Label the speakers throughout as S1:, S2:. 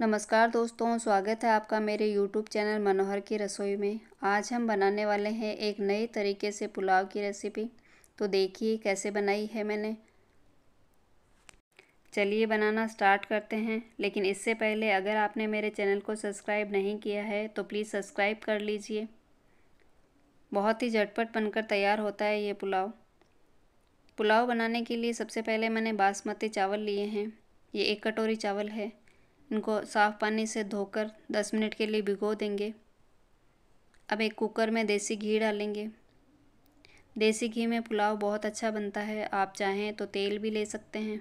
S1: नमस्कार दोस्तों स्वागत है आपका मेरे YouTube चैनल मनोहर की रसोई में आज हम बनाने वाले हैं एक नए तरीके से पुलाव की रेसिपी तो देखिए कैसे बनाई है मैंने चलिए बनाना स्टार्ट करते हैं लेकिन इससे पहले अगर आपने मेरे चैनल को सब्सक्राइब नहीं किया है तो प्लीज़ सब्सक्राइब कर लीजिए बहुत ही झटपट बनकर तैयार होता है ये पुलाव पुलाव बनाने के लिए सबसे पहले मैंने बासमती चावल लिए हैं ये एक कटोरी चावल है इनको साफ़ पानी से धोकर दस मिनट के लिए भिगो देंगे अब एक कुकर में देसी घी डालेंगे देसी घी में पुलाव बहुत अच्छा बनता है आप चाहें तो तेल भी ले सकते हैं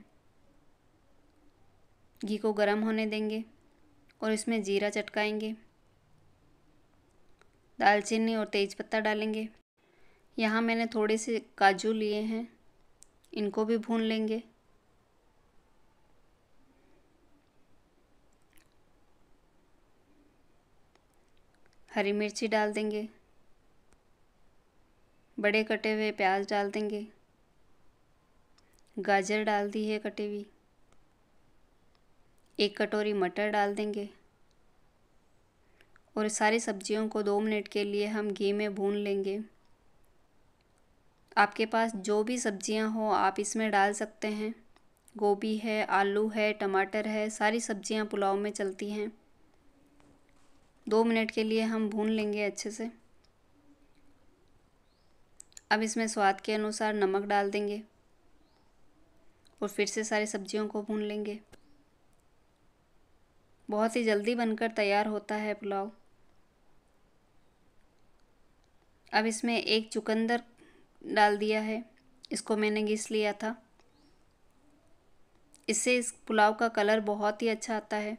S1: घी को गर्म होने देंगे और इसमें जीरा चटकाएंगे दालचीनी और तेज़पत्ता डालेंगे यहाँ मैंने थोड़े से काजू लिए हैं इनको भी भून लेंगे हरी मिर्ची डाल देंगे बड़े कटे हुए प्याज डाल देंगे गाजर डाल दी है कटी हुई एक कटोरी मटर डाल देंगे और सारी सब्जियों को दो मिनट के लिए हम घी में भून लेंगे आपके पास जो भी सब्जियां हो आप इसमें डाल सकते हैं गोभी है आलू है टमाटर है सारी सब्जियां पुलाव में चलती हैं दो मिनट के लिए हम भून लेंगे अच्छे से अब इसमें स्वाद के अनुसार नमक डाल देंगे और फिर से सारी सब्जियों को भून लेंगे बहुत ही जल्दी बनकर तैयार होता है पुलाव अब इसमें एक चुकंदर डाल दिया है इसको मैंने घिस लिया था इससे इस पुलाव का कलर बहुत ही अच्छा आता है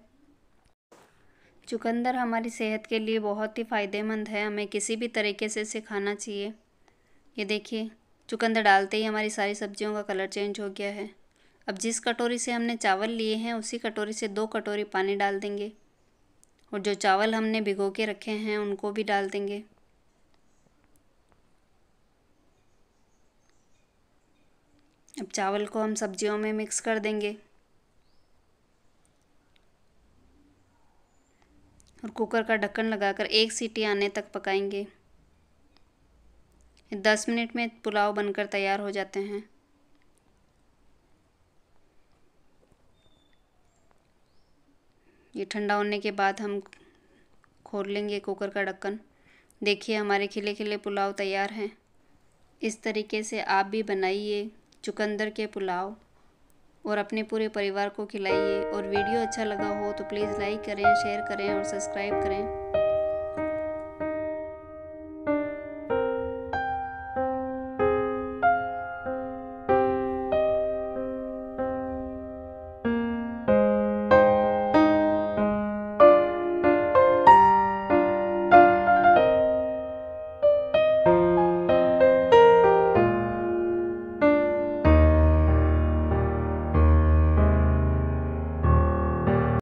S1: चुकंदर हमारी सेहत के लिए बहुत ही फ़ायदेमंद है हमें किसी भी तरीके से इसे खाना चाहिए ये देखिए चुकंदर डालते ही हमारी सारी सब्जियों का कलर चेंज हो गया है अब जिस कटोरी से हमने चावल लिए हैं उसी कटोरी से दो कटोरी पानी डाल देंगे और जो चावल हमने भिगो के रखे हैं उनको भी डाल देंगे अब चावल को हम सब्जियों में मिक्स कर देंगे और कुकर का ढक्कन लगाकर एक सीटी आने तक पकाएंगे दस मिनट में पुलाव बनकर तैयार हो जाते हैं ये ठंडा होने के बाद हम खोल लेंगे कुकर का ढक्कन देखिए हमारे खिले खिले पुलाव तैयार हैं इस तरीके से आप भी बनाइए चुकंदर के पुलाव और अपने पूरे परिवार को खिलाइए और वीडियो अच्छा लगा हो तो प्लीज़ लाइक करें शेयर करें और सब्सक्राइब करें